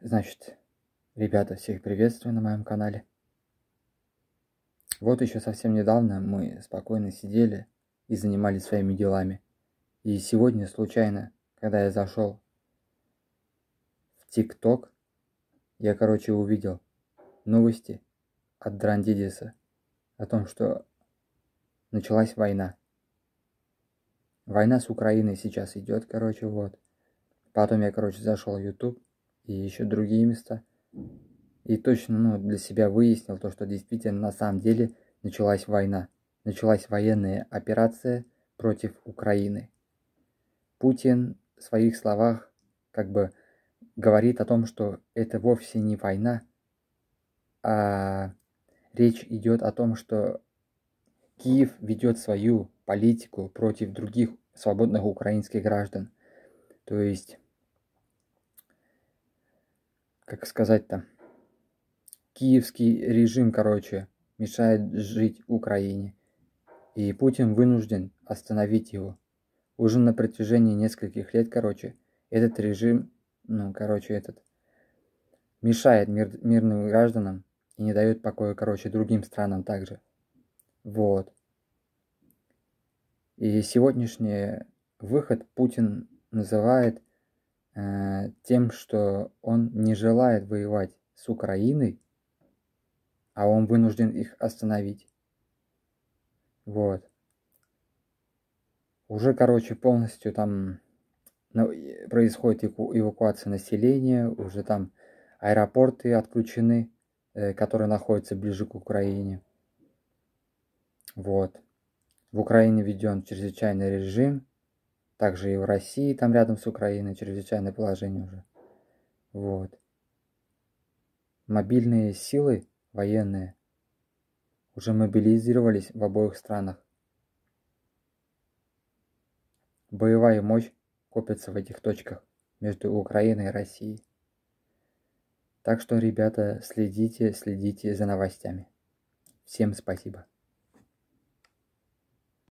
Значит, ребята, всех приветствую на моем канале. Вот еще совсем недавно мы спокойно сидели и занимались своими делами. И сегодня случайно, когда я зашел в ТикТок, я, короче, увидел новости от Драндидиса о том, что началась война. Война с Украиной сейчас идет, короче, вот. Потом я, короче, зашел в YouTube и еще другие места. И точно ну, для себя выяснил то, что действительно на самом деле началась война. Началась военная операция против Украины. Путин в своих словах как бы говорит о том, что это вовсе не война, а речь идет о том, что Киев ведет свою политику против других свободных украинских граждан. То есть как сказать-то, киевский режим, короче, мешает жить Украине. И Путин вынужден остановить его. Уже на протяжении нескольких лет, короче, этот режим, ну, короче, этот, мешает мир, мирным гражданам и не дает покоя, короче, другим странам также. Вот. И сегодняшний выход Путин называет Э, тем, что он не желает воевать с Украиной, а он вынужден их остановить. Вот. Уже, короче, полностью там ну, происходит эвакуация населения, уже там аэропорты отключены, э, которые находятся ближе к Украине. Вот. В Украине введен чрезвычайный режим – также и в России, там рядом с Украиной, чрезвычайное положение уже. Вот. Мобильные силы военные уже мобилизировались в обоих странах. Боевая мощь копится в этих точках между Украиной и Россией. Так что, ребята, следите, следите за новостями. Всем спасибо.